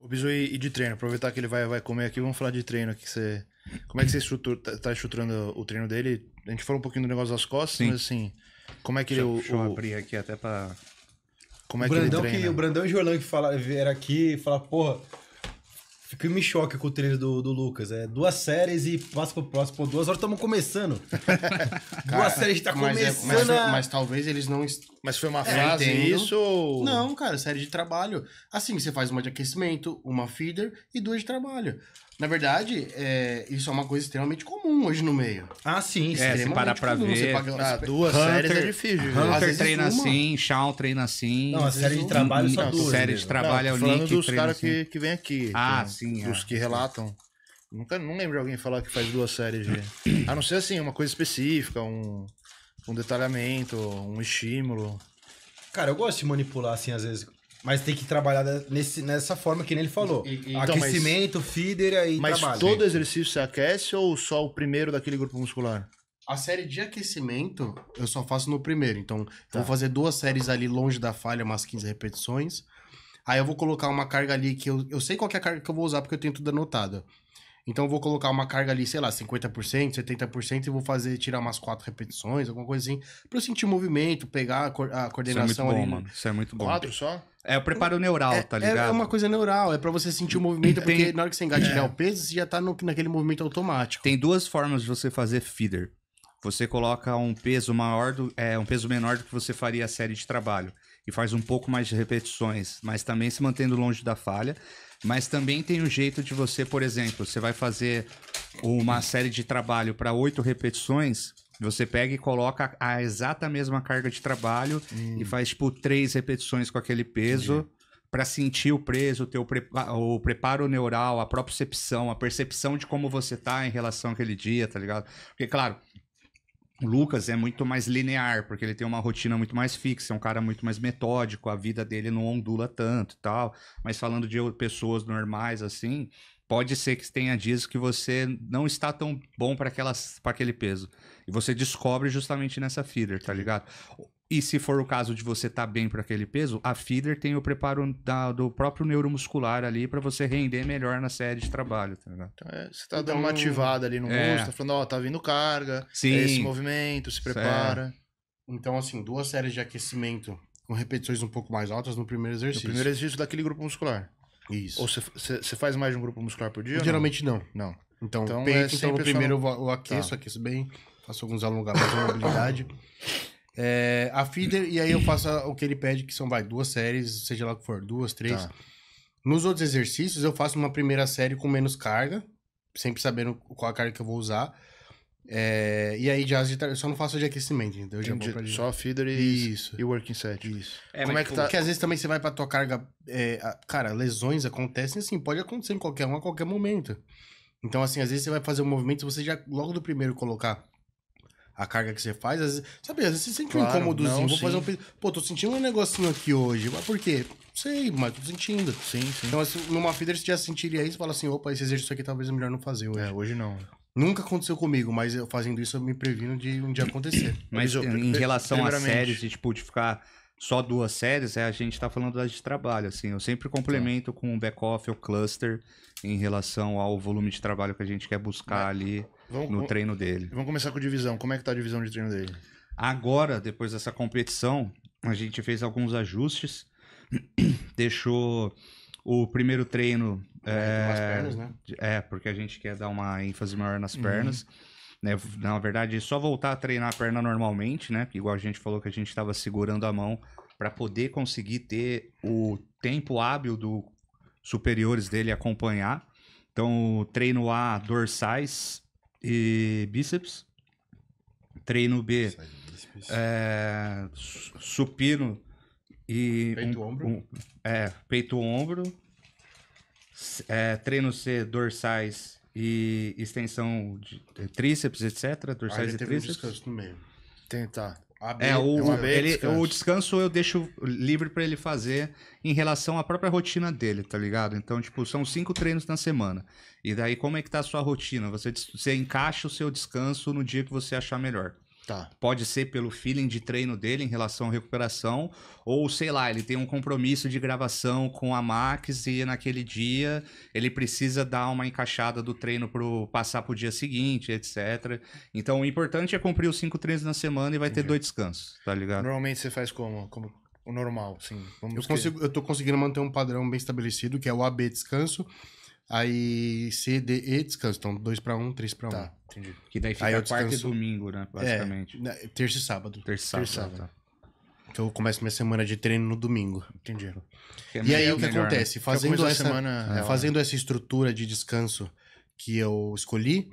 O Bizu e, de treino, aproveitar que ele vai, vai comer aqui, vamos falar de treino aqui. Você, como é que você estrutura, tá, tá, estruturando o treino dele? A gente falou um pouquinho do negócio das costas, Sim. mas assim, como é que deixa, ele. Deixa o, eu abrir aqui até pra. Como é o que Brandão ele treina? Que, o Brandão e o Jorlan que fala, vieram aqui e falaram, porra, Fiquei me choque com o treino do, do Lucas. É duas séries e passa pro próximo. por duas horas estamos começando. duas Cara, séries tá é, mas começando. É, mas, mas, talvez eles não. Mas foi uma é, fase entendo. isso? Ou... Não, cara, série de trabalho. Assim, você faz uma de aquecimento, uma feeder e duas de trabalho. Na verdade, é, isso é uma coisa extremamente comum hoje no meio. Ah, sim, é, se parar pra comum. ver. Você paga ah, duas Hunter, séries é difícil. Hunter treina uma. assim, Shawn treina assim. Não, a série é de trabalho são duas. série de trabalho é o Nick dos caras assim. que, que vem aqui. Ah, que, é sim. Dos é. que relatam. Nunca, não lembro de alguém falar que faz duas séries. De... a não ser assim, uma coisa específica, um um detalhamento, um estímulo. Cara, eu gosto de manipular assim às vezes. Mas tem que trabalhar nesse, nessa forma que nem ele falou. E, e, então, Aquecimento, mas, feeder e mas trabalho. Mas todo exercício se aquece ou só o primeiro daquele grupo muscular? A série de aquecimento eu só faço no primeiro. Então, tá. vou fazer duas séries ali longe da falha, umas 15 repetições. Aí eu vou colocar uma carga ali que eu, eu sei qual é a carga que eu vou usar, porque eu tenho tudo anotado. Então eu vou colocar uma carga ali, sei lá, 50%, 70% e vou fazer tirar umas quatro repetições, alguma coisa assim, para eu sentir o movimento, pegar a, co a coordenação Isso é muito bom, Mano. Isso é muito bom. Quatro só? É o preparo neural, é, tá é, é ligado? É uma coisa neural, é para você sentir o movimento, Tem... porque na hora que você engatilhar é. o peso, você já tá no, naquele movimento automático. Tem duas formas de você fazer feeder. Você coloca um peso maior do, é, um peso menor do que você faria a série de trabalho e faz um pouco mais de repetições, mas também se mantendo longe da falha. Mas também tem o um jeito de você, por exemplo, você vai fazer uma série de trabalho para oito repetições, você pega e coloca a exata mesma carga de trabalho hum. e faz tipo três repetições com aquele peso para sentir o preso, ter o, prepa o preparo neural, a propriocepção, a percepção de como você tá em relação àquele dia, tá ligado? Porque, claro, o Lucas é muito mais linear, porque ele tem uma rotina muito mais fixa, é um cara muito mais metódico, a vida dele não ondula tanto e tal. Mas falando de pessoas normais, assim, pode ser que tenha dias que você não está tão bom para aquele peso. E você descobre justamente nessa feeder, tá ligado? E se for o caso de você estar tá bem para aquele peso, a feeder tem o preparo da, do próprio neuromuscular ali para você render melhor na série de trabalho, tá ligado? Então, é, você tá dando então, uma ativada ali no é. músculo, tá falando, ó, tá vindo carga, Sim. É esse movimento, se é. prepara. Então, assim, duas séries de aquecimento com repetições um pouco mais altas no primeiro exercício. No primeiro exercício daquele grupo muscular. Isso. Ou você faz mais de um grupo muscular por dia? Geralmente não. Não. não. Então, então, peito, é então no primeiro eu tá. aqueço, tá. aqueço bem, faço alguns alongamentos, mobilidade. É, a feeder, e aí eu faço o que ele pede, que são, vai, duas séries, seja lá o que for, duas, três. Tá. Nos outros exercícios, eu faço uma primeira série com menos carga, sempre sabendo qual a carga que eu vou usar. É, e aí, jazz de tarde, eu só não faço de aquecimento, entendeu? Já vou pra... Só feeder e, Isso. e working set. Isso. É, Como é que tá? Porque às vezes também você vai pra tua carga. É, a... cara, lesões acontecem assim, pode acontecer em qualquer um a qualquer momento. Então, assim, às vezes você vai fazer um movimento, você já logo do primeiro colocar a carga que você faz, às vezes, sabe, às vezes você sente claro, um incômodozinho. Não, Vou sim. fazer um. Pô, tô sentindo um negocinho aqui hoje. Mas por quê? Não sei, mas tô sentindo. Sim, sim. Então, assim, numa feeder você já sentiria isso e fala assim: opa, esse exercício aqui talvez é melhor não fazer hoje. É, hoje não. Nunca aconteceu comigo, mas eu fazendo isso eu me previno de um dia acontecer. Mas eu, em relação a séries, e tipo, de ficar só duas séries, é a gente está falando das de trabalho, assim. Eu sempre tá. complemento é. com o back-off ou cluster em relação ao volume de trabalho que a gente quer buscar é. ali vamos, no treino dele. Vamos começar com divisão. Como é que tá a divisão de treino dele? Agora, depois dessa competição, a gente fez alguns ajustes, deixou o primeiro treino... É, é, pernas, né? é, porque a gente quer dar uma ênfase maior nas uhum. pernas né? Na verdade, só voltar a treinar a perna normalmente, né? Igual a gente falou que a gente estava segurando a mão para poder conseguir ter o tempo hábil dos superiores dele acompanhar. Então, treino A, dorsais e bíceps. Treino B, é, supino e... Peito-ombro. Um, um, é, peito-ombro. É, eh, treino C, dorsais e extensão de é, tríceps, etc. Ah, dorsais e tríceps. Um descanso no meio. Tentar. Tá. AB, é, o, é AB, ele, descanso. o descanso eu deixo livre para ele fazer em relação à própria rotina dele, tá ligado? Então, tipo, são cinco treinos na semana. E daí, como é que tá a sua rotina? Você, você encaixa o seu descanso no dia que você achar melhor. Tá. Pode ser pelo feeling de treino dele em relação à recuperação, ou sei lá, ele tem um compromisso de gravação com a Max e naquele dia ele precisa dar uma encaixada do treino para passar para o dia seguinte, etc. Então o importante é cumprir os cinco treinos na semana e vai Entendi. ter dois descansos, tá ligado? Normalmente você faz como? Como o normal, sim. eu, estou eu tô conseguindo manter um padrão bem estabelecido, que é o AB descanso Aí C, D, E descanso. Então, 2 para 1, 3 para 1. Tá, entendi. Que daí fica aí eu quarta descanso... e domingo, né? Basicamente. É, né, terça e sábado. Terça e sábado. Terça sábado. Tá. Então eu começo minha semana de treino no domingo. Entendi. É e aí o que né? acontece? Fazendo essa, semana, é, fazendo essa estrutura de descanso que eu escolhi,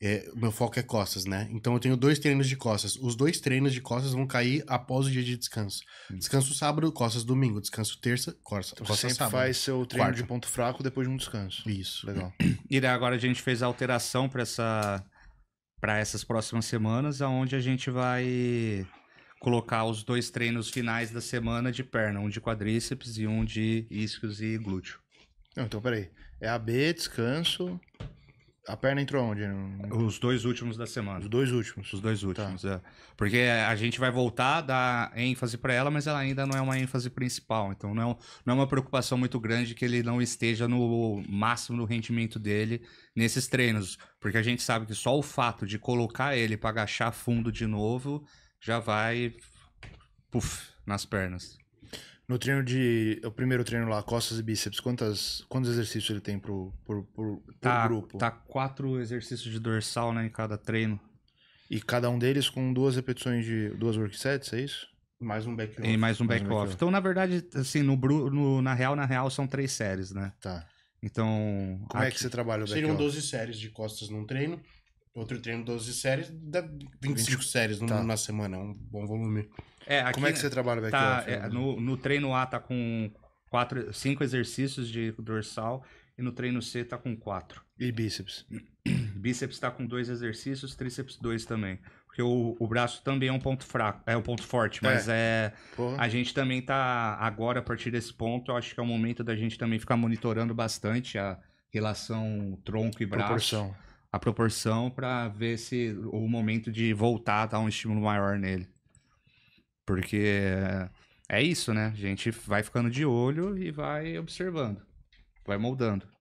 é, meu foco é costas, né? Então eu tenho dois treinos de costas. Os dois treinos de costas vão cair após o dia de descanso. Hum. Descanso sábado, costas domingo. Descanso terça, costas, então, costas sempre sábado. faz seu treino de ponto fraco depois de um descanso. Isso. Legal. E agora a gente fez a alteração para essa para essas próximas semanas, aonde a gente vai colocar os dois treinos finais da semana de perna, um de quadríceps e um de isquios e glúteo. Não, então peraí, é AB descanso, a perna entrou onde? Os dois últimos da semana. Os dois últimos. Os dois últimos, tá. é. Porque a gente vai voltar a dar ênfase para ela, mas ela ainda não é uma ênfase principal. Então não é, não é uma preocupação muito grande que ele não esteja no máximo do rendimento dele nesses treinos. Porque a gente sabe que só o fato de colocar ele para agachar fundo de novo já vai. Puf, nas pernas. No treino de. O primeiro treino lá, costas e bíceps, quantas, quantos exercícios ele tem pro, pro, pro, pro tá, grupo? Tá quatro exercícios de dorsal, né, em cada treino. E cada um deles com duas repetições de. duas worksets, é isso? Mais um back off. E mais um back, um back off. Então, na verdade, assim, no, no, na real, na real, são três séries, né? Tá. Então. Como aqui... é que você trabalha o back Seriam 12 séries de costas num treino Outro treino 12 séries, dá 25 20, séries tá. na semana, é um bom volume. É, aqui, Como é que você trabalha back tá, é, né? no, no, treino A tá com quatro, cinco exercícios de dorsal e no treino C tá com quatro. E bíceps? bíceps tá com dois exercícios, tríceps dois também. Porque o, o braço também é um ponto fraco, é um ponto forte, mas é, é a gente também tá agora a partir desse ponto, eu acho que é o momento da gente também ficar monitorando bastante a relação tronco e braço. Proporção a proporção para ver se o momento de voltar dar um estímulo maior nele. Porque é isso, né? A gente vai ficando de olho e vai observando, vai moldando.